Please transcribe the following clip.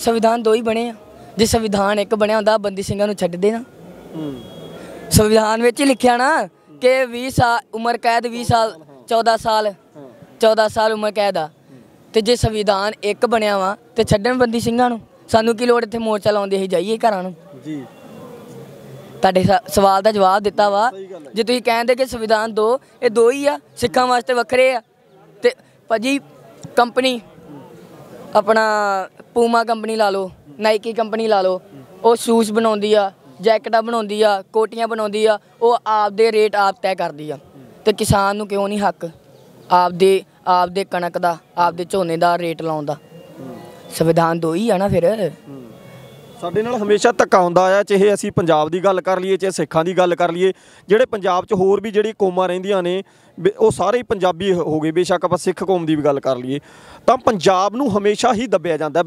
ਸੰਵਿਧਾਨ ਦੋ ਹੀ ਬਣੇ ਆ ਜੇ ਸੰਵਿਧਾਨ ਇੱਕ ਬਣਿਆ ਹੁੰਦਾ ਬੰਦੀ ਸਿੰਘਾਂ ਨੂੰ ਛੱਡ ਦੇਣਾ ਸੰਵਿਧਾਨ ਵਿੱਚ ਲਿਖਿਆ ਨਾ ਕਿ 20 ਸਾਲ ਉਮਰ ਕੈਦ 20 ਸਾਲ 14 ਸਾਲ 14 ਸਾਲ ਉਮਰ ਕੈਦ ਆ ਤੇ ਜੇ ਸੰਵਿਧਾਨ ਇੱਕ ਬਣਿਆ ਵਾ ਤੇ ਛੱਡਣ ਬੰਦੀ ਸਿੰਘਾਂ ਨੂੰ ਸਾਨੂੰ ਕੀ ਲੋੜ ਇੱਥੇ ਮੋਰਚਾ ਲਾਉਂਦੇ ਹੀ ਜਾਈਏ ਘਰਾਂ ਨੂੰ ਜੀ ਤੁਹਾਡੇ ਸਵਾਲ ਦਾ ਜਵਾਬ ਦਿੱਤਾ ਵਾ ਜੇ ਤੁਸੀਂ ਕਹਿੰਦੇ ਕਿ ਸੰਵਿਧਾਨ ਦੋ ਇਹ ਦੋ ਹੀ ਆ ਸਿੱਖਾਂ ਵਾਸਤੇ ਵੱਖਰੇ ਆ ਤੇ ਭਾਜੀ ਕੰਪਨੀ ਆਪਣਾ ਪੂਮਾ ਕੰਪਨੀ ਲਾ ਲਓ ਨਾਈਕੀ ਕੰਪਨੀ ਲਾ ਲਓ ਉਹ ਸ਼ੂਜ਼ ਬਣਾਉਂਦੀ ਆ ਜੈਕਟਾਂ ਬਣਾਉਂਦੀ ਆ ਕੋਟੀਆਂ ਬਣਾਉਂਦੀ ਆ ਉਹ ਆਪਦੇ ਰੇਟ ਆਪ ਤੈਅ ਕਰਦੀ ਆ ਤੇ ਕਿਸਾਨ ਨੂੰ ਕਿਉਂ ਨਹੀਂ ਹੱਕ ਆਪਦੇ ਆਪਦੇ ਕਣਕ ਦਾ ਆਪਦੇ ਝੋਨੇ ਦਾ ਰੇਟ ਲਾਉਣ ਦਾ ਸੰਵਿਧਾਨ ਦੋਈ ਆ ਨਾ ਫਿਰ ਸਾਡੇ ਨਾਲ ਹਮੇਸ਼ਾ ਧੱਕਾ ਹੁੰਦਾ ਆ ਚਾਹੇ ਅਸੀਂ ਪੰਜਾਬ ਦੀ ਗੱਲ ਕਰ ਲਈਏ ਚਾਹੇ ਸਿੱਖਾਂ ਦੀ ਗੱਲ ਕਰ ਲਈਏ ਜਿਹੜੇ ਪੰਜਾਬ 'ਚ ਹੋਰ ਵੀ ਜਿਹੜੀ ਕੌਮਾਂ ਰਹਿੰਦੀਆਂ ਨੇ ਉਹ ਸਾਰੇ ਪੰਜਾਬੀ ਹੋ ਗਏ ਬੇਸ਼ੱਕ ਆਪਾਂ ਸਿੱਖ ਕੌਮ ਦੀ ਵੀ ਗੱਲ ਕਰ ਲਈਏ ਤਾਂ ਪੰਜਾਬ ਨੂੰ ਹਮੇਸ਼ਾ ਹੀ ਦੱਬਿਆ ਜਾਂਦਾ